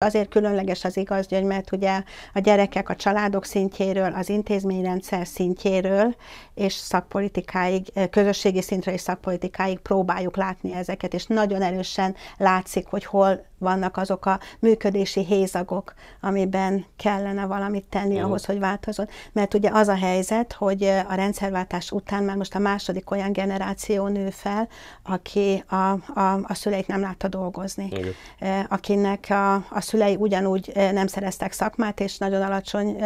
Azért különleges az hogy mert ugye a gyerekek a családok szintjéről, az intézményrendszer szintjéről és szakpolitikáig, közösségi szintre és szakpolitikáig próbáljuk látni ezeket, és nagyon erősen látszik, hogy hol vannak azok a működési hézagok, amiben kellene valamit tenni uh-huh. ahhoz, hogy változott. Mert ugye az a helyzet, hogy a rendszerváltás után már most a második olyan generáció nő fel, aki a, a, a szüleit nem látta dolgozni, uh-huh. akinek a, a szülei ugyanúgy nem szereztek szakmát, és nagyon alacsony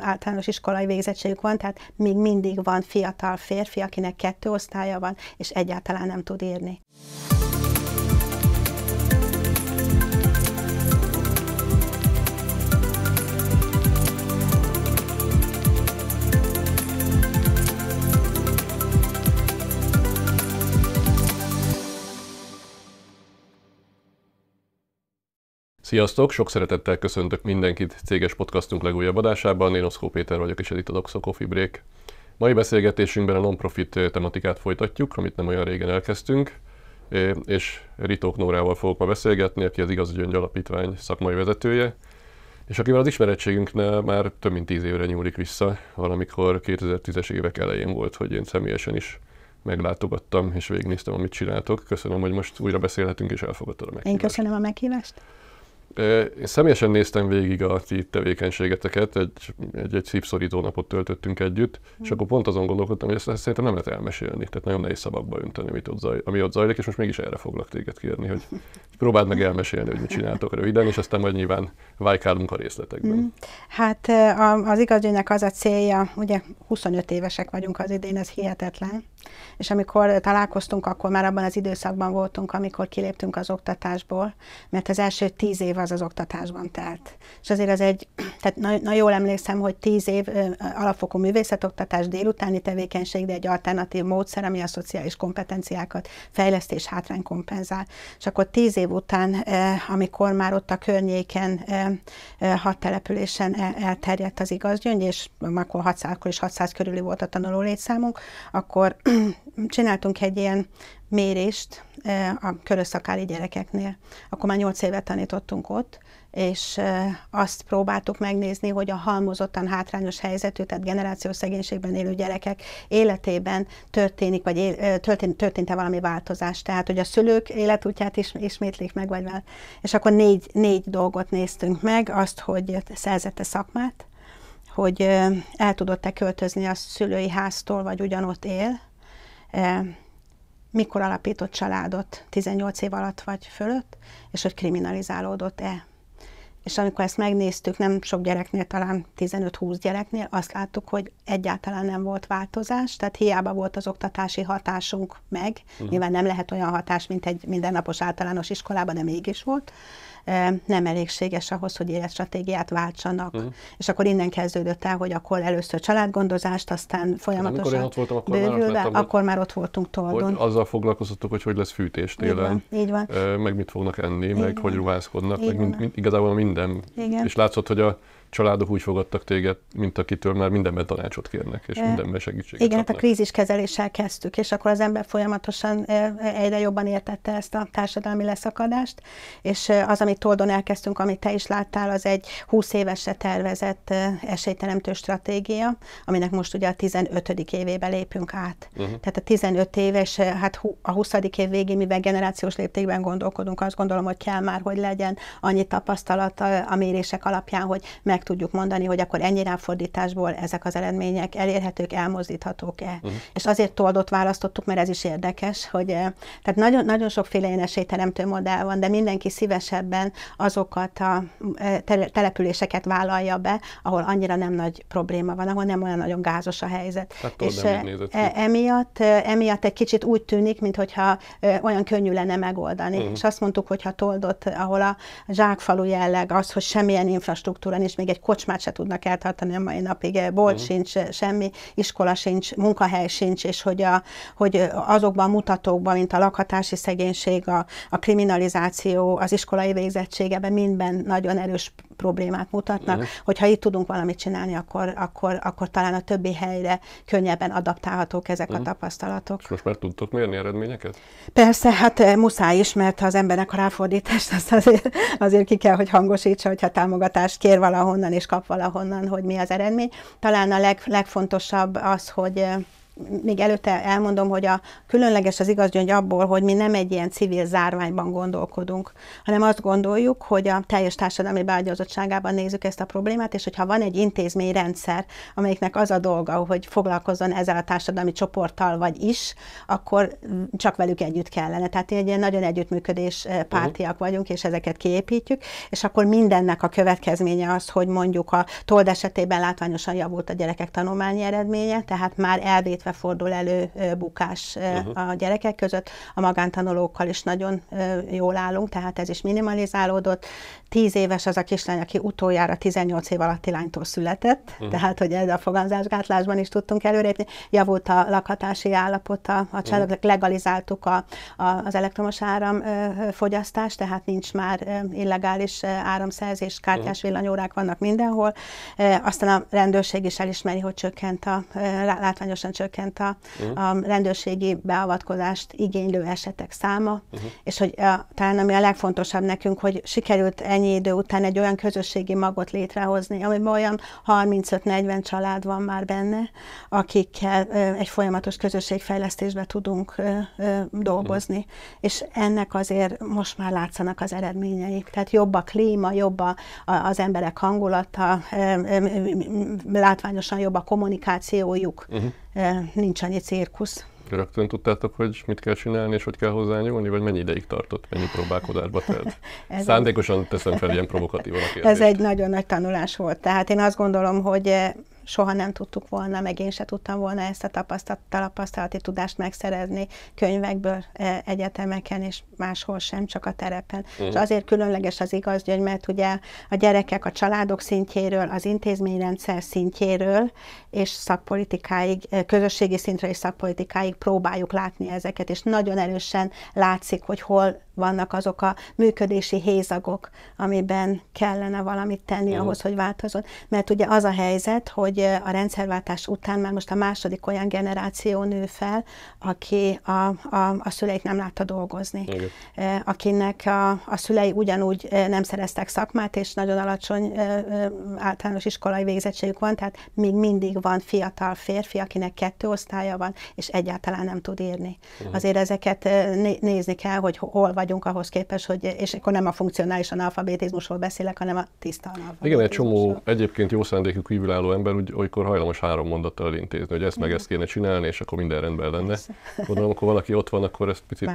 általános iskolai végzettségük van, tehát még mindig van fiatal férfi, akinek kettő osztálya van, és egyáltalán nem tud írni. Sziasztok! Sok szeretettel köszöntök mindenkit céges podcastunk legújabb adásában. Én Oszkó Péter vagyok, és ez itt a Doxo Coffee Break. Mai beszélgetésünkben a non-profit eh, tematikát folytatjuk, amit nem olyan régen elkezdtünk, eh, és Ritók Nórával fogok ma beszélgetni, aki az Igaz Gyöngy Alapítvány szakmai vezetője, és akivel az ismerettségünknél már több mint tíz évre nyúlik vissza, valamikor 2010-es évek elején volt, hogy én személyesen is meglátogattam és végignéztem, amit csináltok. Köszönöm, hogy most újra beszélhetünk és elfogadtad a meghívást. Én köszönöm a meghívást. Én személyesen néztem végig a ti tevékenységeteket, egy, egy, egy szívszorító napot töltöttünk együtt, mm. és akkor pont azon gondolkodtam, hogy ezt, ezt szerintem nem lehet elmesélni, tehát nagyon nehéz szavakba önteni, amit ott zaj, ami ott zajlik, és most mégis erre foglak téged kérni, hogy próbáld meg elmesélni, hogy mit csináltok röviden, és aztán majd nyilván vájkálunk a részletekben. Mm. Hát az igazgyőnek az a célja, ugye 25 évesek vagyunk az idén, ez hihetetlen, és amikor találkoztunk, akkor már abban az időszakban voltunk, amikor kiléptünk az oktatásból, mert az első tíz év az az oktatásban telt. És azért az egy, tehát na, na jól emlékszem, hogy tíz év alapfokú művészetoktatás délutáni tevékenység, de egy alternatív módszer, ami a szociális kompetenciákat fejlesztés hátrány kompenzál. És akkor tíz év után, amikor már ott a környéken, hat településen elterjedt az igazgyöngy, és akkor 600, akkor is 600 körüli volt a tanuló létszámunk, akkor csináltunk egy ilyen mérést, a körösszakáli gyerekeknél. Akkor már 8 évet tanítottunk ott, és azt próbáltuk megnézni, hogy a halmozottan hátrányos helyzetű, tehát generációs szegénységben élő gyerekek életében történik, vagy él, történt, történt-e valami változás, tehát hogy a szülők életútját is ismétlik meg, vagy vel. És akkor négy, négy dolgot néztünk meg, azt, hogy szerzette szakmát, hogy el tudott-e költözni a szülői háztól, vagy ugyanott él, mikor alapított családot, 18 év alatt vagy fölött, és hogy kriminalizálódott-e. És amikor ezt megnéztük, nem sok gyereknél, talán 15-20 gyereknél, azt láttuk, hogy egyáltalán nem volt változás, tehát hiába volt az oktatási hatásunk meg, uh-huh. nyilván nem lehet olyan hatás, mint egy mindennapos általános iskolában, de mégis volt, nem elégséges ahhoz, hogy életstratégiát váltsanak. Uh-huh. És akkor innen kezdődött el, hogy akkor először családgondozást, aztán hát folyamatosan én ott voltam, akkor bővülve, már ott akkor már ott voltunk Toldon. Hogy azzal foglalkoztatok, hogy hogy lesz fűtés télen, így van, így van. meg mit fognak enni, így meg van. hogy ruházkodnak, így meg mind, mind, igazából minden. Igen. És látszott, hogy a családok úgy fogadtak téged, mint akitől már mindenben tanácsot kérnek, és mindenben segítséget Igen, hát a kríziskezeléssel kezdtük, és akkor az ember folyamatosan egyre jobban értette ezt a társadalmi leszakadást, és az, amit Toldon elkezdtünk, amit te is láttál, az egy 20 évesre tervezett esélyteremtő stratégia, aminek most ugye a 15. évébe lépünk át. Uh-huh. Tehát a 15 éves, hát a 20. év végén, mivel generációs léptékben gondolkodunk, azt gondolom, hogy kell már, hogy legyen annyi tapasztalat a mérések alapján, hogy meg meg tudjuk mondani, hogy akkor ennyi ráfordításból ezek az eredmények elérhetők, elmozdíthatók-e. Uh-huh. És azért toldot választottuk, mert ez is érdekes, hogy eh, tehát nagyon, nagyon sokféle ilyen esélyteremtő modell van, de mindenki szívesebben azokat a eh, településeket vállalja be, ahol annyira nem nagy probléma van, ahol nem olyan nagyon gázos a helyzet. Tehát és eh, e, emiatt, emiatt egy kicsit úgy tűnik, mintha olyan könnyű lenne megoldani. Uh-huh. És azt mondtuk, hogy ha toldott, ahol a zsákfalu jelleg az, hogy semmilyen infrastruktúra nincs, még még egy kocsmát se tudnak eltartani a mai napig, eh, bolt uh-huh. sincs, eh, semmi, iskola sincs, munkahely sincs, és hogy, a, hogy eh, azokban a mutatókban, mint a lakhatási szegénység, a, a kriminalizáció, az iskolai végzettségeben mindben nagyon erős problémát mutatnak, uh-huh. hogyha itt tudunk valamit csinálni, akkor, akkor, akkor talán a többi helyre könnyebben adaptálhatók ezek uh-huh. a mhm. tapasztalatok. És most már tudtok mérni eredményeket? Persze, hát muszáj is, mert ha az embernek a ráfordítást azt azért, azért ki kell, hogy hangosítsa, hogyha támogatást kér valahol valahonnan és kap valahonnan, hogy mi az eredmény. Talán a leg, legfontosabb az, hogy még előtte elmondom, hogy a különleges az igazgyöngy abból, hogy mi nem egy ilyen civil zárványban gondolkodunk, hanem azt gondoljuk, hogy a teljes társadalmi beágyazottságában nézzük ezt a problémát, és hogyha van egy intézményrendszer, amelyiknek az a dolga, hogy foglalkozzon ezzel a társadalmi csoporttal vagy is, akkor csak velük együtt kellene. Tehát egy ilyen nagyon együttműködés eh, mhm. pártiak uh-huh. vagyunk, és ezeket kiépítjük, és akkor mindennek a következménye az, hogy mondjuk a told esetében látványosan javult a gyerekek tanulmányi eredménye, tehát már elvét illetve fordul elő bukás uh-huh. a gyerekek között. A magántanulókkal is nagyon jól állunk, tehát ez is minimalizálódott, Tíz éves az a kislány, aki utoljára 18 év alatti lánytól született, uh-huh. tehát hogy ez a fogamzásgátlásban is tudtunk előrépni. Javult a lakhatási állapota, a mhm. családok uh-huh. legalizáltuk a, a, az elektromos áramfogyasztást. tehát nincs már illegális áramszerzés, kártyás uh-huh. villanyórák vannak mindenhol. aztán a rendőrség is elismeri, hogy csökkent a, látványosan csökkent a, uh-huh. a rendőrségi beavatkozást igénylő esetek száma, uh-huh. és hogy a, talán ami a legfontosabb nekünk, hogy sikerült ennyi idő után egy olyan közösségi magot létrehozni, amiben olyan 35-40 család van már benne, akikkel egy folyamatos közösségfejlesztésbe tudunk dolgozni. Mm. És ennek azért most már látszanak az eredményei. Tehát jobb a klíma, jobb a, az emberek hangulata, látványosan jobb a kommunikációjuk, mm. Mm-hmm. huh nincs annyi cirkusz. Rögtön tudtátok, hogy mit kell csinálni, és hogy kell hozzányúlni, vagy mennyi ideig tartott, mennyi próbálkodásba telt? Szándékosan teszem fel ilyen provokatívan a kérdést. Ez egy nagyon nagy tanulás volt. Tehát én azt gondolom, hogy eh, soha nem tudtuk volna, meg én se tudtam volna ezt a tapasztalat, tapasztalati tudást megszerezni könyvekből, e, egyetemeken és máshol sem, csak a terepen. Uh-huh. És mhm. azért különleges az hogy mert ugye a gyerekek a családok szintjéről, az intézményrendszer szintjéről és szakpolitikáig, e, közösségi szintre és szakpolitikáig próbáljuk látni ezeket, és nagyon erősen látszik, hogy hol vannak azok a működési hézagok, amiben kellene valamit tenni uh-huh. ahhoz, hogy változon. Mert ugye az a helyzet, hogy a rendszerváltás után már most a második olyan generáció nő fel, aki a, a, a szüleit nem látta dolgozni. Igen. Uh-huh. Akinek a, a szülei ugyanúgy nem szereztek szakmát, és nagyon alacsony általános iskolai végzettségük van, tehát még mindig van fiatal férfi, akinek kettő osztálya van, és egyáltalán nem tud írni. Uh-huh. Azért ezeket nézni kell, hogy hol vagy vagyunk ahhoz képest, hogy, és akkor nem a funkcionális analfabetizmusról beszélek, hanem a tiszta analfabetizmusról. Igen, egy csomó egyébként jó szándékű kívülálló ember úgy, olykor hajlamos három mondattal elintézni, hogy ezt meg mhm. ezt kéne csinálni, és akkor minden rendben lenne. Gondolom, akkor valaki ott van, akkor ezt picit,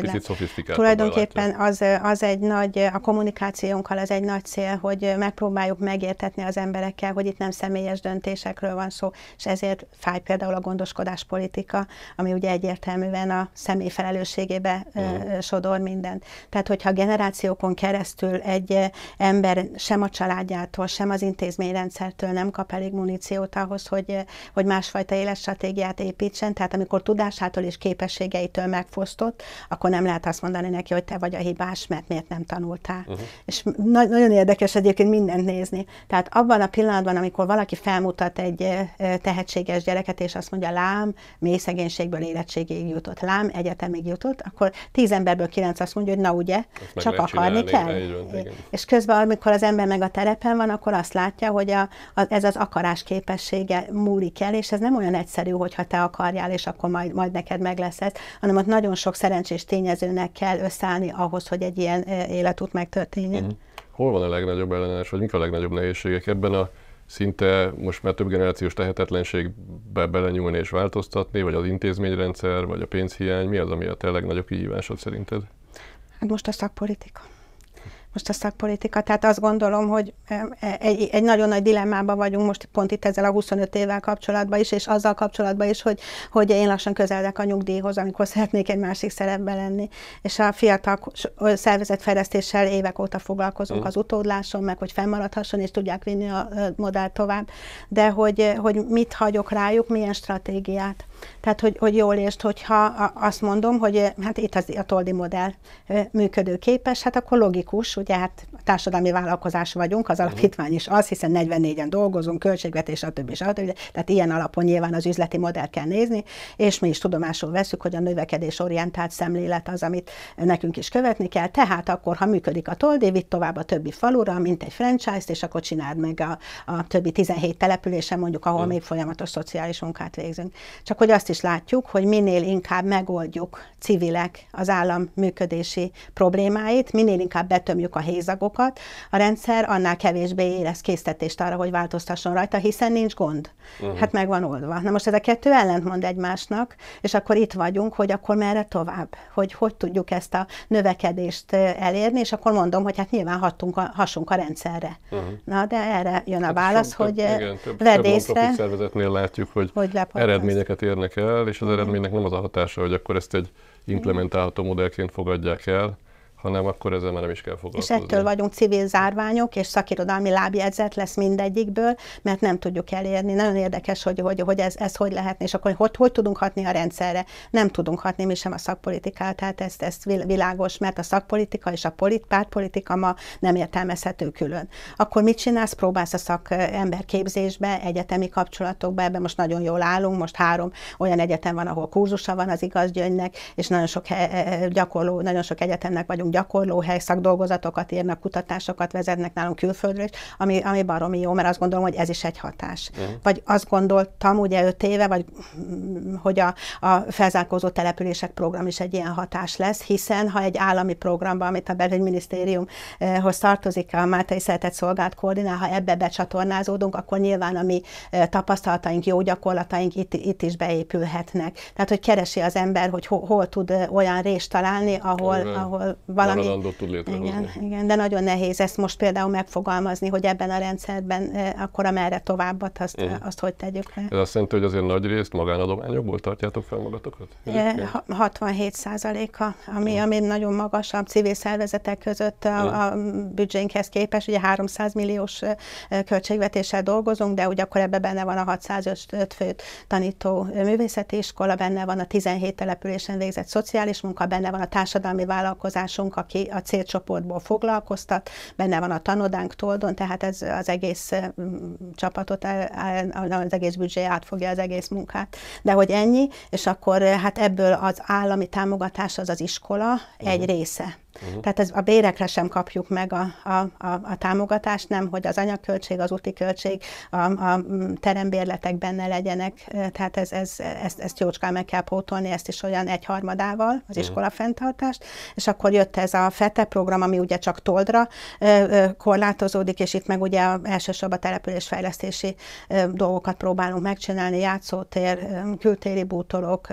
picit szofisztikált. Tulajdonképpen az, az egy nagy, a kommunikációnkkal az egy nagy cél, hogy megpróbáljuk megértetni az emberekkel, hogy itt nem személyes döntésekről van szó, és ezért fáj például a gondoskodáspolitika, ami ugye egyértelműen a személy felelősségébe mm. sodor, mint mindent. Tehát, hogyha generációkon keresztül egy eh, ember sem a családjától, sem az intézményrendszertől nem kap elég muníciót ahhoz, hogy, eh, hogy másfajta életstratégiát építsen, tehát amikor tudásától és képességeitől megfosztott, akkor nem lehet azt mondani neki, hogy te vagy a hibás, mert miért nem tanultál. Uh-huh. És na- nagyon érdekes egyébként mindent nézni. Tehát abban a pillanatban, amikor valaki felmutat egy eh, tehetséges gyereket, és azt mondja, lám, mély szegénységből érettségig jutott, lám, egyetemig jutott, akkor tíz emberből kilenc azt mondja, hogy na ugye, azt csak akarni kell. Van, és közben, amikor az ember meg a terepen van, akkor azt látja, hogy a, a, ez az akarás képessége múlik el, és ez nem olyan egyszerű, hogyha te akarjál, és akkor majd, majd neked meg lesz ez, hanem ott nagyon sok szerencsés tényezőnek kell összeállni ahhoz, hogy egy ilyen e, életút megtörténjen. Mm. Hol van a legnagyobb ellenállás, vagy mik a legnagyobb nehézségek ebben a szinte most már több generációs tehetetlenségbe belenyúlni és változtatni, vagy az intézményrendszer, vagy a pénzhiány, mi az, ami a te legnagyobb kihívásod szerinted? Hát most a szakpolitika. Most a szakpolitika, tehát azt gondolom, hogy e, egy, egy nagyon nagy dilemmában vagyunk most pont itt ezzel a 25 évvel kapcsolatban is, és azzal kapcsolatban is, hogy, hogy én lassan közeledek a nyugdíjhoz, amikor szeretnék egy másik szerepbe lenni. És a fiatal szervezetfejlesztéssel évek óta foglalkozunk mm. az utódláson, meg hogy fennmaradhasson, és tudják vinni a modellt tovább. De hogy, hogy mit hagyok rájuk, milyen stratégiát. Tehát, hogy, hogy jól értsd, hogyha azt mondom, hogy hát itt az, a toldi modell működőképes, hát akkor logikus, ugye hát társadalmi vállalkozás vagyunk, az mhm. alapítvány is az, hiszen 44-en dolgozunk, költségvetés, stb. stb. Tehát ilyen alapon nyilván az üzleti modellt kell nézni, és mi is tudomásul veszük, hogy a növekedés orientált szemlélet az, amit nekünk is követni kell. Tehát akkor, ha működik a toldi, vitt tovább a többi falura, mint egy franchise-t, és akkor csináld meg a, a többi 17 településen, mondjuk, ahol mhm. még folyamatos szociális munkát végzünk. Csak hogy azt is látjuk, hogy minél inkább megoldjuk civilek az állam működési problémáit, minél inkább betömjük a hézagokat, a rendszer annál kevésbé érez késztetést arra, hogy változtasson rajta, hiszen nincs gond. Uh-huh. Hát meg van oldva. Na most ez a kettő ellentmond egymásnak, és akkor itt vagyunk, hogy akkor merre tovább, hogy hogy tudjuk ezt a növekedést elérni, és akkor mondom, hogy hát nyilván hattunk a, hasunk a rendszerre. Uh-huh. Na, de erre jön a hát válasz, hogy több, igen, több, Több látjuk, hogy, hogy eredményeket érnek követnek el, és az eredménynek nem az a hatása, hogy akkor ezt egy implementálható modellként fogadják el, hanem akkor ezzel már nem is kell foglalkozni. És ettől vagyunk civil zárványok, és szakirodalmi lábjegyzet lesz mindegyikből, mert nem tudjuk elérni. Nagyon érdekes, hogy, hogy, hogy ez, ez hogy lehetne, és akkor hogy, hogy tudunk hatni a rendszerre. Nem tudunk hatni mi sem a szakpolitikát, tehát ezt, ezt világos, mert a szakpolitika és a polit, pártpolitika ma nem értelmezhető külön. Akkor mit csinálsz? Próbálsz a szakemberképzésbe, egyetemi kapcsolatokba, ebben most nagyon jól állunk, most három olyan egyetem van, ahol kurzusa van az igazgyönynek, és nagyon sok e-, e-, gyakorló, nagyon sok egyetemnek vagyunk gyakorló helyszak dolgozatokat írnak, kutatásokat vezetnek nálunk külföldről ami, ami baromi jó, mert azt gondolom, hogy ez is egy hatás. Uh-huh. Vagy azt gondoltam ugye öt éve, vagy hogy a, a felzárkózó települések program is egy ilyen hatás lesz, hiszen ha egy állami programba, amit a belügyminisztériumhoz tartozik, a Máltai Szeretett Szolgált koordinál, ha ebbe becsatornázódunk, akkor nyilván a mi e, tapasztalataink, jó gyakorlataink itt, itt is beépülhetnek. Tehát, hogy keresi az ember, hogy hol, hol tud e, olyan részt találni, ahol, ahol valami... Maradandót tud létrehozni. Igen, igen, de nagyon nehéz ezt most például megfogalmazni, hogy ebben a rendszerben e, akkor amerre továbbat, azt, mhm. azt hogy tegyük le. Ez azt jelenti, hogy azért nagy részt magánadományokból tartjátok fel magatokat? Igen, e, 67 százaléka, ami, uh ami nagyon magas a civil szervezetek között a, uh a büdzsénkhez képest, ugye 300 milliós e, költségvetéssel dolgozunk, de ugye akkor ebbe benne van a 605 főt tanító művészeti iskola, benne van a 17 településen végzett szociális munka, benne van a társadalmi vállalkozásunk, nálunk, aki a célcsoportból foglalkoztat, benne van a tanodánk Toldon, tehát ez az egész mm, csapatot, e, e, az egész büdzsé átfogja az egész munkát. De hogy ennyi, és akkor hát ebből az állami támogatás az az iskola egy mhm. része. Uh-huh. Tehát ez, a bérekre sem kapjuk meg a, a, a, a támogatást, nem, hogy az anyagköltség, az úti költség, a, a terembérletek benne legyenek, tehát ez, ez, ezt, ezt jócskán meg kell pótolni, ezt is olyan egyharmadával, az uh-huh. iskola fenntartást, és akkor jött ez a FETE program, ami ugye csak toldra korlátozódik, és itt meg ugye elsősorban a településfejlesztési dolgokat próbálunk megcsinálni, játszótér, kültéri bútorok,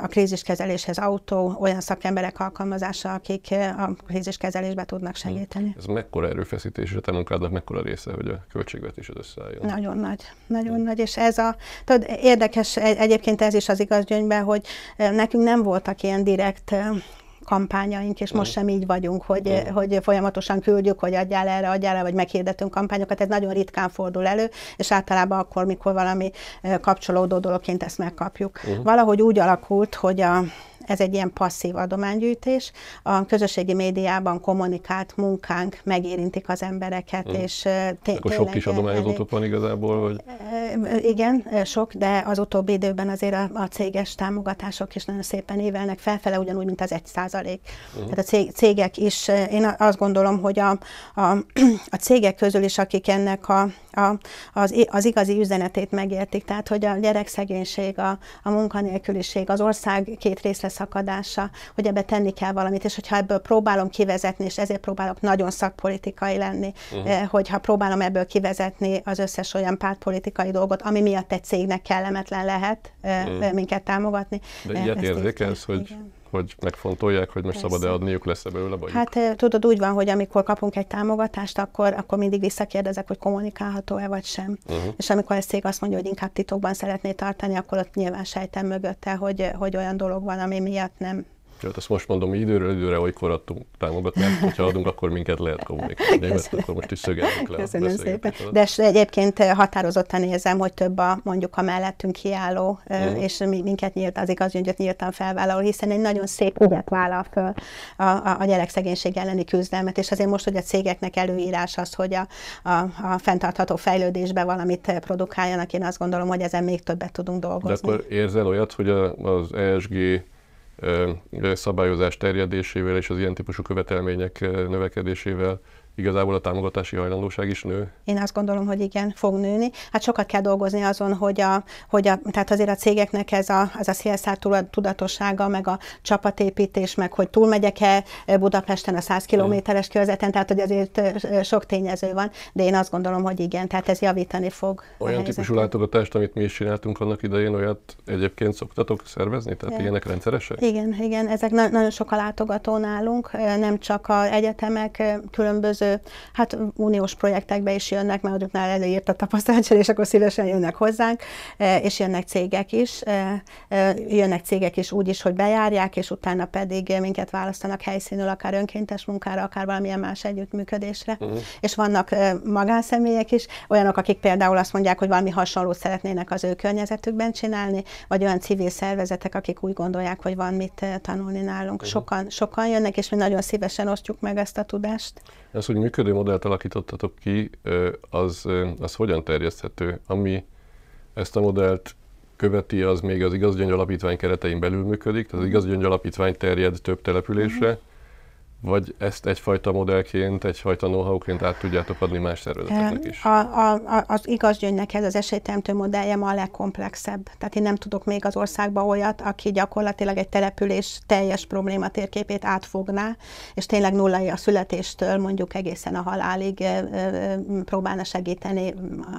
a kríziskezeléshez autó, olyan szakemberek alkalmazása, akik a krízis kezelésbe tudnak hm. segíteni. Ez mekkora erőfeszítés, és a te munkádnak mekkora része, hogy a költségvetés az összeálljon? Nagyon nagy, nagyon hmm. nagy, és ez a, tudod, érdekes e, egyébként ez is az igaz gyöngyben, hogy e, nekünk nem voltak ilyen direkt e, kampányaink, és most hm. sem így vagyunk, hogy, mm. hogy folyamatosan küldjük, hogy adjál erre, adjál erre, vagy meghirdetünk kampányokat. Ez nagyon ritkán fordul elő, és általában akkor, mikor valami kapcsolódó dologként ezt megkapjuk. Mm. Valahogy úgy alakult, hogy a ez egy ilyen passzív adománygyűjtés. A közösségi médiában kommunikált munkánk megérintik az embereket, hmm. és tényleg... Akkor sok kis adományozótok van igazából? Vagy? Igen, sok, de az utóbbi időben azért a, a céges támogatások is nagyon szépen évelnek felfele, ugyanúgy, mint az egy százalék. Hm. Tehát a cégek is, én azt gondolom, hogy a, a, a cégek közül is, akik ennek a a, az, az igazi üzenetét megértik, tehát hogy a gyerekszegénység, a, a munkanélküliség, az ország két részre szakadása, hogy ebbe tenni kell valamit, és hogyha ebből próbálom kivezetni, és ezért próbálok nagyon szakpolitikai lenni, uh-huh. hogyha próbálom ebből kivezetni az összes olyan pártpolitikai dolgot, ami miatt egy cégnek kellemetlen lehet uh-huh. minket támogatni. De eh, ilyet érzékelsz, hogy igen hogy megfontolják, hogy most szabad-e adniuk, lesz-e belőle bajuk? Hát eh, tudod, úgy van, hogy amikor kapunk egy támogatást, akkor, akkor mindig visszakérdezek, hogy kommunikálható-e vagy sem. Uh-huh. És amikor a cég azt mondja, hogy inkább titokban szeretné tartani, akkor ott nyilván sejtem mögötte, hogy, hogy olyan dolog van, ami miatt nem jó, azt most mondom, hogy időről időre olykor adtunk támogatást, hogyha adunk, akkor minket lehet kommunikálni, mert akkor most is szögezzük le. Köszönöm szépen. De egyébként eh, határozottan érzem, hogy több a mondjuk a mellettünk kiálló, mm. és minket nyílt, az hogy nyíltan felvállaló, hiszen egy nagyon szép ügyet vállal föl a, a, a gyerekszegénység elleni küzdelmet, és azért most, hogy a cégeknek előírás az, hogy a, a, a fenntartható fejlődésbe valamit eh, produkáljanak, én azt gondolom, hogy ezen még többet tudunk dolgozni. De akkor érzel olyat, hogy az ESG szabályozás terjedésével és az ilyen típusú követelmények növekedésével igazából a támogatási hajlandóság is nő? Én azt gondolom, hogy igen, fog nőni. Hát sokat kell dolgozni azon, hogy, a, hogy a, tehát azért a cégeknek ez a, az a CSR tudatossága, meg a csapatépítés, meg hogy túlmegyek-e eh, Budapesten a 100 kilométeres mm. körzeten, tehát hogy azért eh, eh, sok tényező van, de én azt gondolom, hogy igen, tehát ez javítani fog. Olyan típusú látogatást, amit mi is csináltunk annak idején, olyat egyébként szoktatok szervezni? Tehát igen. ilyenek rendszeresek? Igen, igen, ezek na- nagyon sok a látogató nálunk, nem csak a egyetemek, különböző különböző, hát uniós projektekbe is jönnek, mert azoknál előírt a tapasztalatcsal, és akkor szívesen jönnek hozzánk, e, és jönnek cégek is, e, e, jönnek cégek is úgy is, hogy bejárják, és utána pedig minket választanak helyszínül, akár önkéntes munkára, akár valamilyen más együttműködésre. Uh-huh. És vannak magánszemélyek is, olyanok, akik például azt mondják, hogy valami hasonlót szeretnének az ő környezetükben csinálni, vagy olyan civil szervezetek, akik úgy gondolják, hogy van mit tanulni nálunk. Uh-huh. Sokan, sokan jönnek, és mi nagyon szívesen osztjuk meg ezt a tudást. Az, hogy működő modellt alakítottatok ki, az, az hogyan terjeszthető? Ami ezt a modellt követi, az még az igazgyöngy alapítvány keretein belül működik, tehát az igazgyöngy alapítvány terjed több településre, mhm vagy ezt egyfajta modellként, egyfajta know-howként át tudjátok adni más szervezeteknek is? A, a, a, az igaz gyöngynek az esélyteremtő ma a legkomplexebb. Tehát én nem tudok még az országba olyat, aki gyakorlatilag egy település teljes probléma térképét átfogná, és tényleg nullai a születéstől mondjuk egészen a halálig próbálna segíteni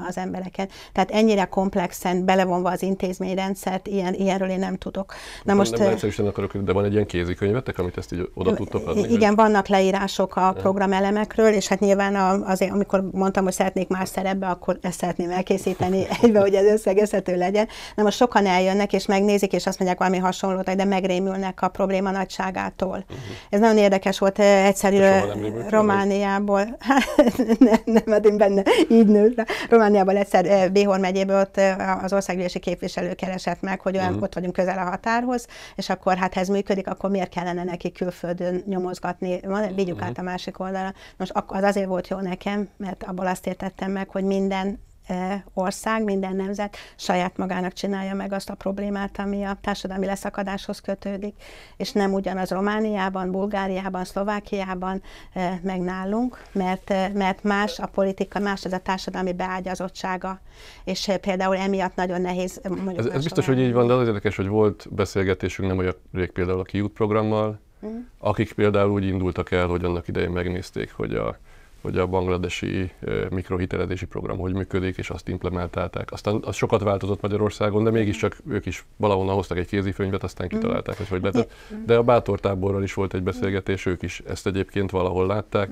az embereket. Tehát ennyire komplexen belevonva az intézményrendszert, ilyen, ilyenről én nem tudok. Na most, nem, nem akarok, de van egy ilyen kézikönyvetek, amit ezt így oda tudtok adni? Igen, igen, vannak leírások a programelemekről, és hát nyilván a, azért, amikor mondtam, hogy szeretnék más szerepbe, akkor ezt szeretném elkészíteni egybe, hogy ez összegezhető legyen. Na most sokan eljönnek, és megnézik, és azt mondják valami hasonlót, de megrémülnek a probléma nagyságától. Uh-huh. Ez nagyon érdekes volt eh, egyszerű eh, Romániából. Hát, nem, nem, hát én benne így nőtt. Romániából egyszer eh, Béhor megyéből ott az országgyűlési képviselő keresett meg, hogy olyan, uh-huh. ott vagyunk közel a határhoz, és akkor hát ez működik, akkor miért kellene neki külföldön nyomozgatni né, vigyük uh-huh. át a másik oldalra. Most az azért volt jó nekem, mert abból azt értettem meg, hogy minden e, ország, minden nemzet saját magának csinálja meg azt a problémát, ami a társadalmi leszakadáshoz kötődik, és nem ugyanaz Romániában, Bulgáriában, Szlovákiában, e, meg nálunk, mert, e, mert más a politika, más az a társadalmi beágyazottsága, és például emiatt nagyon nehéz Ez, ez biztos, hogy így van, de az érdekes, hogy volt beszélgetésünk nem olyan rég például a Kiút programmal, Mhm. akik például úgy indultak el, hogy annak idején megnézték, hogy a, hogy a bangladesi mikrohitelezési program hogy működik, és azt implementálták. Aztán az sokat változott Magyarországon, de mégiscsak ők is valahonnan hoztak egy kézifönyvet, aztán mhm. kitalálták, hogy hogy lehet. Mhm. De a bátortáborral is volt egy beszélgetés, ők is ezt egyébként valahol látták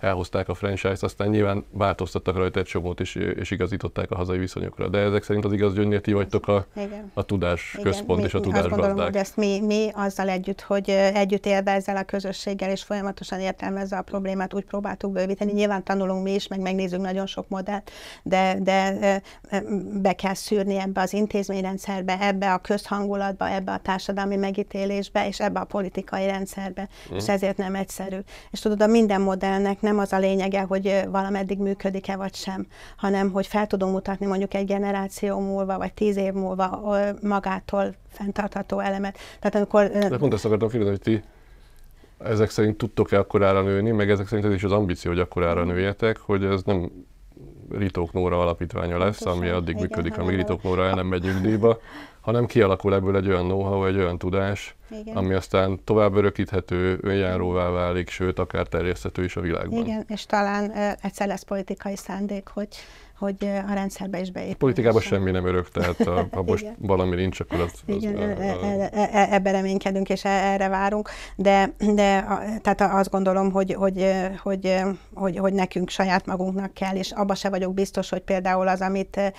elhozták a franchise-t, aztán nyilván változtattak rajta egy csomót, és, és igazították a hazai viszonyokra. De ezek szerint az igaz gyönynél ti vagytok a, a tudás Igen. központ mi, és a tudás azt gondolom, hogy ezt mi, mi azzal együtt, hogy együtt élve ezzel a közösséggel, és folyamatosan értelmezve a problémát, úgy próbáltuk bővíteni. Nyilván tanulunk mi is, meg megnézzük nagyon sok modellt, de, de be kell szűrni ebbe az intézményrendszerbe, ebbe a közhangulatba, ebbe a társadalmi megítélésbe, és ebbe a politikai rendszerbe. Mm. És ezért nem egyszerű. És tudod, a minden modellnek nem az a lényege, hogy valameddig működik-e vagy sem, hanem hogy fel tudom mutatni mondjuk egy generáció múlva, vagy tíz év múlva magától fenntartható elemet. Tehát amikor... De pont ezt akartam kérdezni, hogy ti ezek szerint tudtok-e akkorára nőni, meg ezek szerint ez is az ambíció, hogy akkorára nőjetek, hogy ez nem Ritók Nóra alapítványa lesz, Köszönöm. ami addig igen, működik, amíg Ritók Nóra el nem megy nyugdíjba, hanem kialakul ebből egy olyan know-how, egy olyan tudás, Igen. ami aztán tovább örökíthető, önjáróvá válik, sőt, akár terjeszthető is a világban. Igen, és talán egyszer lesz politikai szándék, hogy hogy a rendszerbe is beépül. Politikában semmi nem örök, tehát a, ha most valami nincs, akkor az... az Igen, a, a... ebbe reménykedünk és e, erre várunk, de, de a, tehát azt gondolom, hogy, hogy, hogy, hogy, hogy nekünk saját magunknak kell, és abba se vagyok biztos, hogy például az, amit,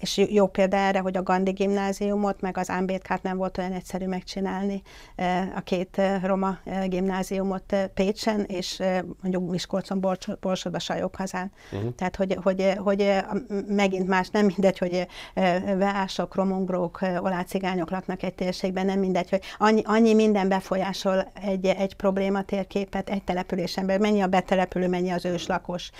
és jó példa erre, hogy a Gandhi gimnáziumot, meg az Ámbétkát nem volt olyan egyszerű megcsinálni, a két roma gimnáziumot Pécsen, és mondjuk Miskolcon, Borsodba, hazán. Uh-huh. Mhm. Tehát, hogy, hogy, hogy megint más, nem mindegy, hogy veások, romongrók, olácigányok laknak egy térségben, nem mindegy, hogy annyi, annyi minden befolyásol egy, egy probléma térképet egy településen belül, mennyi a betelepülő, mennyi az őslakos,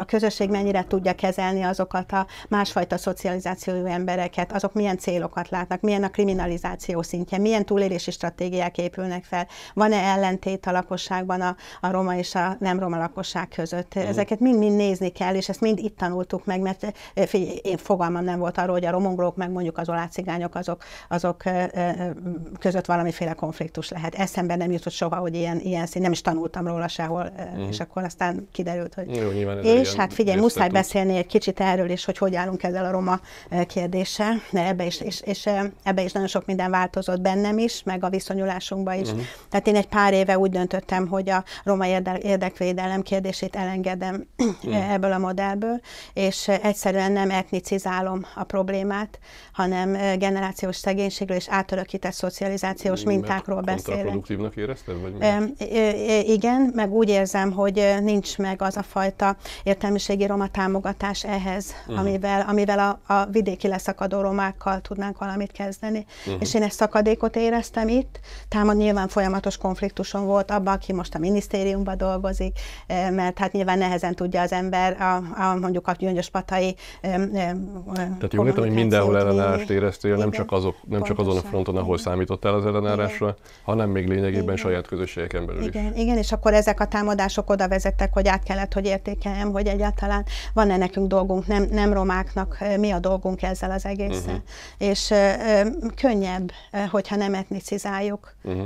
a közösség mennyire tudja kezelni azokat a másfajta szocializációjú embereket, azok milyen célokat látnak, milyen a kriminalizáció szintje, milyen túlélési stratégiák épülnek fel, van-e ellentét a lakosságban a, a roma és a nem roma lakosság között. Mhm. Ezeket mind-mind nézni kell, és ezt mind itt tanultuk meg, meg, mert e, figyelj, én fogalmam nem volt arról, hogy a romonglók, meg mondjuk az olá cigányok, azok, azok e, e, között valamiféle konfliktus lehet. Eszembe nem jutott soha, hogy ilyen, ilyen szín, nem is tanultam róla sehol, mm. és akkor aztán kiderült, hogy... Jó, és hát figyelj, muszáj beszélni egy kicsit erről is, hogy hogy állunk ezzel a roma kérdéssel, mert ebbe is, és, és ebbe is nagyon sok minden változott bennem is, meg a viszonyulásunkba is. Mm. Tehát én egy pár éve úgy döntöttem, hogy a roma érdekvédelem kérdését elengedem mm. ebből a modellből, és és egyszerűen nem etnicizálom a problémát hanem generációs szegénységről és átörökített szocializációs Mert mintákról beszélek. Kontraproduktívnak érezted? Vagy e, e, igen, meg úgy érzem, hogy nincs meg az a fajta értelmiségi roma támogatás ehhez, uh-huh. amivel, amivel a, a vidéki leszakadó romákkal tudnánk valamit kezdeni. Uh-huh. És én ezt szakadékot éreztem itt, támad nyilván folyamatos konfliktuson volt abban, aki most a minisztériumban dolgozik, mert hát nyilván nehezen tudja az ember a, a mondjuk a gyöngyöspatai Tehát jól értem, hogy mindenhol ellen ellenállást éreztél, Igen. nem csak, azok, nem csak azon a fronton, ahol Igen. számítottál az ellenállásra, Igen. hanem még lényegében Igen. saját közösségeken belül Igen. is. Igen, és akkor ezek a támadások oda vezettek, hogy át kellett, hogy értékeljem, hogy egyáltalán van-e nekünk dolgunk, nem, nem romáknak, mi a dolgunk ezzel az egészen. Uh-huh. Mhm. És uh, könnyebb, hogyha nem etnicizáljuk, uh-huh.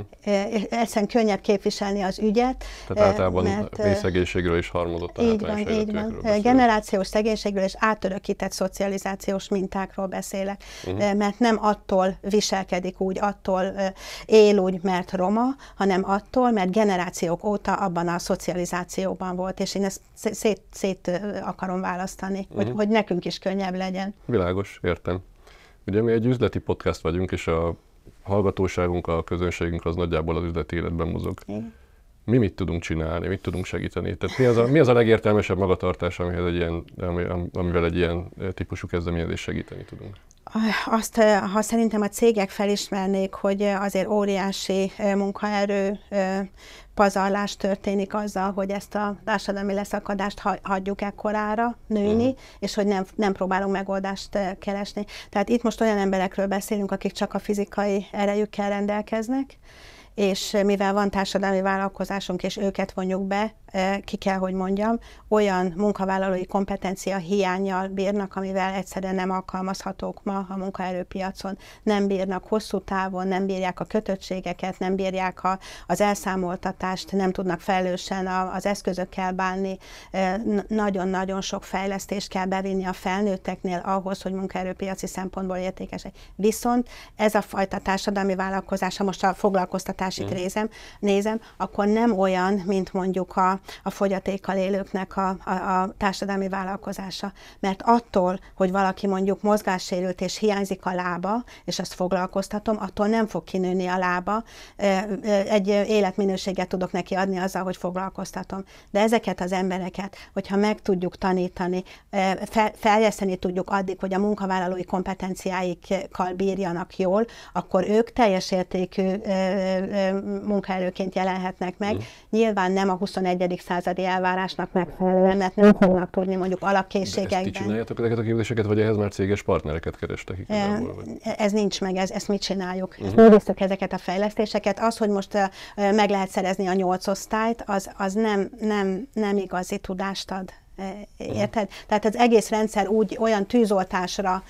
egyszerűen könnyebb képviselni az ügyet. Tehát általában mert, részegészségről is harmadott Így van, így van. Generációs szegénységről és átörökített szocializációs mintákról beszélek uh-huh. mert nem attól viselkedik úgy, attól él úgy, mert roma, hanem attól, mert generációk óta abban a szocializációban volt, és én ezt szét, szét akarom választani, uh-huh. hogy, mhm. hogy nekünk is könnyebb legyen. Világos, értem. Ugye mi egy üzleti podcast vagyunk, és a hallgatóságunk, a közönségünk az nagyjából az üzleti életben mozog. Igen. Mi mit tudunk csinálni, mit tudunk segíteni? Tehát mi az a, mi az a legértelmesebb magatartás, amihez egy ilyen, amivel egy ilyen típusú kezdeményezést segíteni tudunk? azt, ha szerintem a cégek felismernék, hogy azért óriási munkaerő pazarlás történik azzal, hogy ezt a társadalmi leszakadást hagyjuk ekkorára nőni, uh-huh. és hogy nem, nem próbálunk megoldást keresni. Tehát itt most olyan emberekről beszélünk, akik csak a fizikai erejükkel rendelkeznek, és mivel van társadalmi vállalkozásunk, és őket vonjuk be, E, ki kell, hogy mondjam, olyan munkavállalói kompetencia hiányjal bírnak, amivel egyszerűen nem alkalmazhatók ma a munkaerőpiacon, nem bírnak hosszú távon, nem bírják a kötöttségeket, nem bírják a, az elszámoltatást, nem tudnak felelősen az eszközökkel bánni. E, nagyon-nagyon sok fejlesztést kell bevinni a felnőtteknél ahhoz, hogy munkaerőpiaci szempontból értékesek. Viszont ez a fajta társadalmi vállalkozás, ha most a foglalkoztatási mm. nézem, akkor nem olyan, mint mondjuk a, a fogyatékkal élőknek a, a, a társadalmi vállalkozása. Mert attól, hogy valaki mondjuk mozgássérült és hiányzik a lába, és azt foglalkoztatom, attól nem fog kinőni a lába. Egy életminőséget tudok neki adni azzal, hogy foglalkoztatom. De ezeket az embereket, hogyha meg tudjuk tanítani, feljeszteni tudjuk addig, hogy a munkavállalói kompetenciáikkal bírjanak jól, akkor ők teljes értékű munkaerőként jelenhetnek meg. Mm. Nyilván nem a 21 századi elvárásnak megfelelően, mert nem fognak tudni mondjuk alapkészségekben. De ti csináljátok ezeket a képzéseket, vagy ehhez már céges partnereket kerestek? Igazából, e, Ez nincs meg, ez, ezt mit csináljuk. Uh-huh. Ezt ezeket a fejlesztéseket. Az, hogy most e, meg lehet szerezni a nyolc osztályt, az, az nem, nem, nem igazi tudást ad. Mhm. Érted? Tehát az egész rendszer úgy olyan tűzoltásra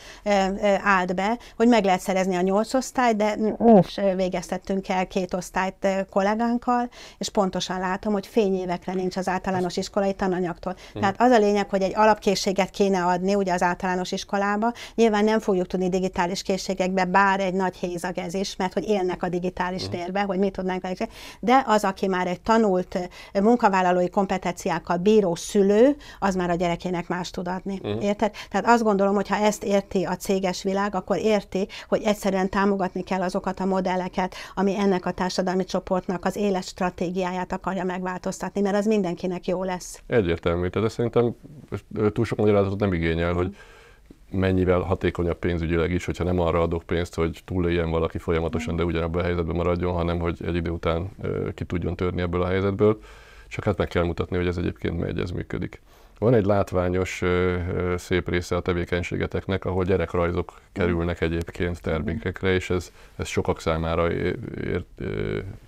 állt be, hogy meg lehet szerezni a nyolc osztályt, de mhm. most végeztettünk el két osztályt kollégánkkal, és pontosan látom, hogy fényévekre nincs az általános iskolai tananyagtól. Mhm. Tehát az a lényeg, hogy egy alapkészséget kéne adni ugye az általános iskolába. Nyilván nem fogjuk tudni digitális készségekbe, bár egy nagy hézag ez is, mert hogy élnek a digitális térbe, hogy mit tudnánk de az, aki már egy tanult munkavállalói kompetenciákkal bíró szülő, az már a gyerekének más tud adni. Uh-huh. Érted? Tehát azt gondolom, hogy ha ezt érti a céges világ, akkor érti, hogy egyszerűen támogatni kell azokat a modelleket, ami ennek a társadalmi csoportnak az éles stratégiáját akarja megváltoztatni, mert az mindenkinek jó lesz. Egyértelmű. Tehát ez szerintem túl sok magyarázatot nem igényel, hogy mennyivel hatékonyabb pénzügyileg is, hogyha nem arra adok pénzt, hogy túléljen valaki folyamatosan, de ugyanabban a helyzetben maradjon, hanem hogy egy idő után ki tudjon törni ebből a helyzetből. Csak hát meg kell mutatni, hogy ez egyébként megy, ez működik. Van egy látványos, szép része a tevékenységeteknek, ahol gyerekrajzok kerülnek egyébként termékekre, és ez, ez sokak számára ért, ért,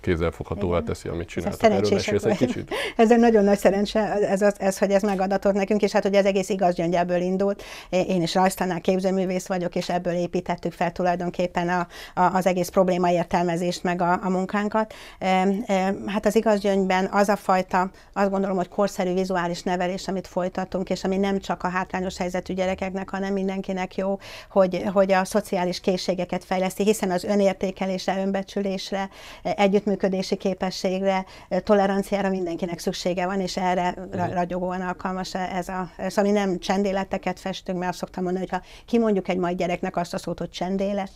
kézzelfoghatóvá teszi, amit Ez Erről egy kicsit? Ez egy nagyon nagy szerencse, ez, az, ez, hogy ez megadatott nekünk, és hát hogy ez egész igaz gyöngyelből indult. Én is rajztanár képzőművész vagyok, és ebből építettük fel tulajdonképpen a, a, az egész probléma értelmezést, meg a, a munkánkat. E, e, hát az igaz gyöngyben az a fajta, azt gondolom, hogy korszerű vizuális nevelés, amit folytatunk, és ami nem csak a hátrányos helyzetű gyerekeknek, hanem mindenkinek jó, hogy, hogy a szociális készségeket fejleszti, hiszen az önértékelésre, önbecsülésre, együttműködésre, együttműködési képességre, toleranciára mindenkinek szüksége van, és erre ra- ragyogóan alkalmas e- ez a... Szóval mi nem csendéleteket festünk, mert azt szoktam mondani, hogy ha kimondjuk egy mai gyereknek azt a szót, hogy csendélet,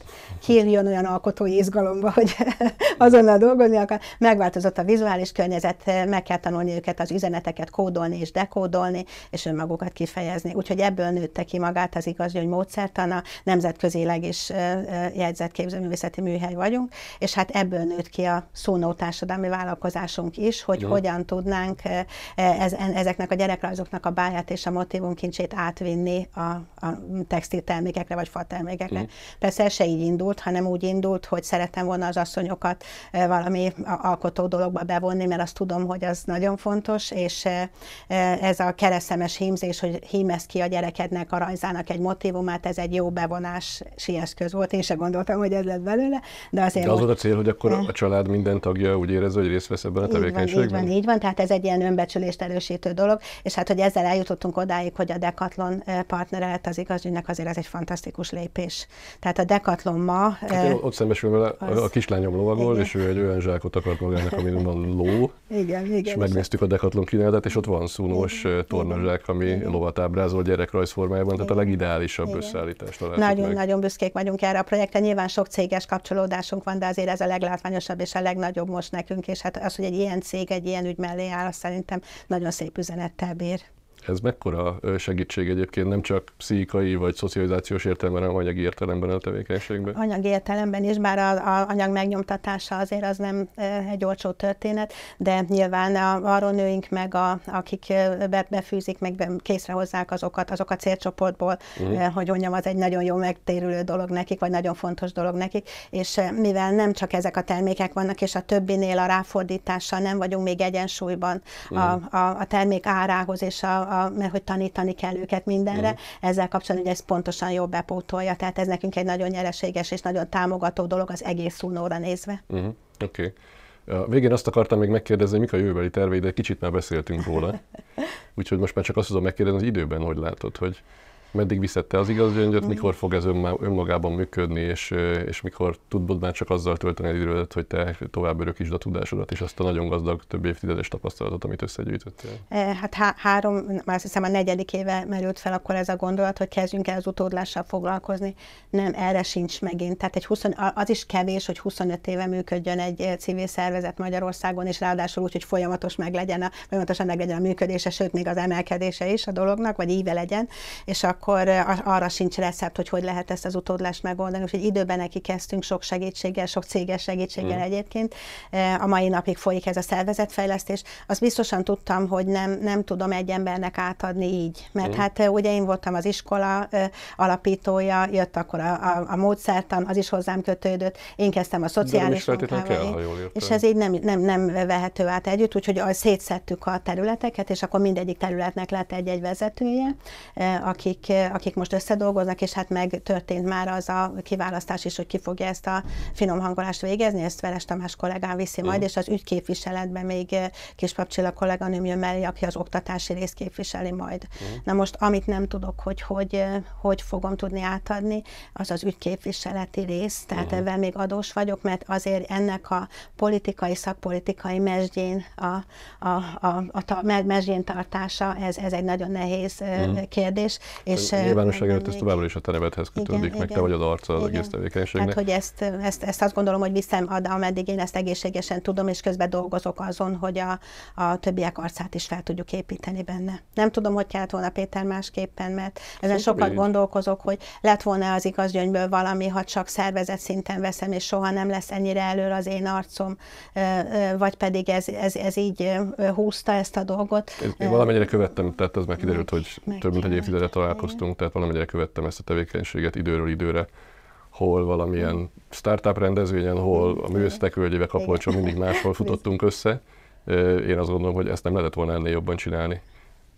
hírjon olyan alkotói izgalomba, hogy azonnal dolgozni akar. Megváltozott a vizuális környezet, e, meg kell tanulni őket az üzeneteket kódolni és dekódolni, és önmagukat kifejezni. Úgyhogy ebből nőtte ki magát az igaz, hogy módszertana, nemzetközileg is e, jegyzett képzőművészeti műhely vagyunk, és hát ebből nőtt ki a szónó társadalmi vállalkozásunk is, hogy Jó. hogyan tudnánk eh, eh, ez, ezeknek a gyerekrajzoknak a báját és a motivumkincsét átvinni a, a textil termékekre vagy fatermékekre. Mm. Hm. Persze ez se így indult, hanem úgy indult, hogy szerettem volna az asszonyokat eh, valami alkotó dologba bevonni, mert azt tudom, hogy az nagyon fontos, és ez a kereszemes hímzés, hogy hímez ki a gyerekednek a rajzának egy motivumát, ez egy jó bevonás eszköz volt. Én se gondoltam, hogy ez lett belőle, de azért... De az volt a cél, hogy akkor a család minden minden tagja úgy érezze, hogy részt vesz ebben a így tevékenységben? Van, így van, így van, tehát ez egy ilyen önbecsülést erősítő dolog, és hát, hogy ezzel eljutottunk odáig, hogy a Decathlon eh, partnere lett az igazgyűjnek, azért ez egy fantasztikus lépés. Tehát a Decathlon ma... Hát én eh, ott szembesül vele, az... a kislányom lovagol, igen. és ő egy olyan zsákot akart magának, amin van ló, igen, igen, és megnéztük a Decathlon kínálatát, és ott van szúnós eh, tornazsák, ami igen. lovat ábrázol gyerekrajz formájában, tehát a legideálisabb összeállítást Nagyon-nagyon büszkék vagyunk erre a projektre. Nyilván sok céges kapcsolódásunk van, de azért ez a leglátványosabb és a legnagyobb nagyobb most nekünk, és hát az, hogy egy ilyen cég egy ilyen ügy mellé áll, azt szerintem nagyon szép üzenettel bír. Ez mekkora segítség egyébként, nem csak pszichikai vagy szocializációs értelemben, hanem anyagi értelemben a tevékenységben? Anyagi értelemben is, bár az anyag megnyomtatása azért az nem egy olcsó történet, de nyilván a, arról nőink meg, a, akik be, befűzik, meg készre hozzák azokat, azok a célcsoportból, uh-huh. hogy mondjam, az egy nagyon jó megtérülő dolog nekik, vagy nagyon fontos dolog nekik, és mivel nem csak ezek a termékek vannak, és a többinél a ráfordítással nem vagyunk még egyensúlyban uh-huh. a, mhm. a, a termék árához és a, a mert hogy tanítani kell őket mindenre, uh-huh. ezzel kapcsolatban ugye ez pontosan jobb bepótolja, tehát ez nekünk egy nagyon nyereséges és nagyon támogató dolog az egész szunóra nézve. Mm. Oké. Okay. Végén azt akartam még megkérdezni, hogy mik a jövőbeli terveid, de kicsit már beszéltünk róla. Úgyhogy most már csak azt tudom megkérdezni, hogy időben hogy látod, hogy meddig viszette az igaz gyöngyöt, mm. mikor fog ez önmagában működni, és, és mikor tudod már csak azzal tölteni az időt, hogy te tovább örökítsd a tudásodat, és azt a nagyon gazdag több évtizedes tapasztalatot, amit összegyűjtöttél. E, hát há- három, már azt hiszem a negyedik éve merült fel akkor ez a gondolat, hogy kezdjünk el az utódlással foglalkozni. Nem, erre sincs megint. Tehát egy 20, az is kevés, hogy 25 éve működjön egy e, civil szervezet Magyarországon, és ráadásul úgy, hogy folyamatos meg legyen a, folyamatosan meg legyen a működése, sőt még az emelkedése is a dolognak, vagy íve legyen, és a akkor arra sincs recept, hogy hogy lehet ezt az utódlást megoldani. Úgyhogy időben neki kezdtünk sok segítséggel, sok céges segítséggel mm. egyébként. A mai napig folyik ez a szervezetfejlesztés. Azt biztosan tudtam, hogy nem, nem tudom egy embernek átadni így. Mert mm. hát ugye én voltam az iskola alapítója, jött akkor a, a, a módszertan, az is hozzám kötődött. Én kezdtem a szociális munkával. És ez így nem, nem, nem vehető át együtt, úgyhogy szétszettük a területeket, és akkor mindegyik területnek lett egy-egy vezetője, akik akik, most összedolgoznak, és hát meg történt már az a kiválasztás is, hogy ki fogja ezt a finom hangolást végezni, ezt Veres Tamás kollégám viszi majd, mm. és az ügyképviseletben még eh, Kispapcsilla kolléganőm jön mellé, aki az oktatási részt képviseli majd. Mm. Na most, amit nem tudok, hogy hogy, eh, hogy fogom tudni átadni, az az ügyképviseleti rész, tehát mm. ebben még adós vagyok, mert azért ennek a politikai, szakpolitikai mesdjén a, a, a, a, a mesdjén tartása, ez, ez egy nagyon nehéz mm. kérdés, és és, hogy nyilvánosság előtt ez továbbra is a te nevedhez kötődik, igen, meg igen, te vagy az arca az egész tevékenységnek. Hát, hogy ezt, ezt, ezt azt gondolom, hogy viszem, ad, ameddig én ezt egészségesen tudom, és közben dolgozok azon, hogy a, a többiek arcát is fel tudjuk építeni benne. Nem tudom, hogy kellett volna Péter másképpen, mert ezen Szerintem sokat így. gondolkozok, hogy lett volna az igaz gyöngyből valami, ha csak szervezet szinten veszem, és soha nem lesz ennyire elő az én arcom, vagy pedig ez, ez, ez így húzta ezt a dolgot. Én valamennyire követtem, tehát az már kiderült, hogy meg, több mint egy évtizedet találkoztam foglalkoztunk, tehát valamennyire követtem ezt a tevékenységet időről időre, hol valamilyen mhm. startup rendezvényen, hol a mhm. művészetek völgyébe kapolcson, mindig máshol futottunk össze. Én azt gondolom, hogy ezt nem lehetett volna ennél jobban csinálni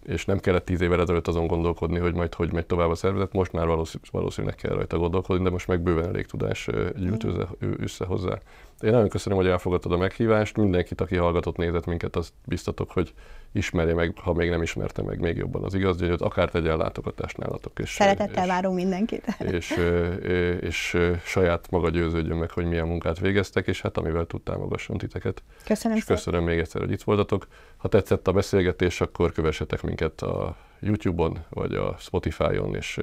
és nem kellett tíz évvel ezelőtt azon gondolkodni, hogy majd hogy megy tovább a szervezet, most már valószínűleg kell rajta gondolkodni, de most meg bőven elég tudás gyűjt mhm. össze hozzá. Én nagyon köszönöm, hogy elfogadtad a meghívást. Mindenkit, aki hallgatott, nézett minket, azt biztatok, hogy ismerje meg, ha még nem ismerte meg még jobban az igaz hogy akár tegyen látogatást nálatok. És, Szeretettel és, várunk mindenkit. És, és, és, saját maga győződjön meg, hogy milyen munkát végeztek, és hát amivel tudtál magasson titeket. Köszönöm és szépen. köszönöm még egyszer, hogy itt voltatok. Ha tetszett a beszélgetés, akkor kövessetek minket a YouTube-on, vagy a Spotify-on, és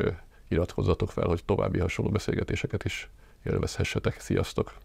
iratkozzatok fel, hogy további hasonló beszélgetéseket is élvezhessetek. Sziasztok!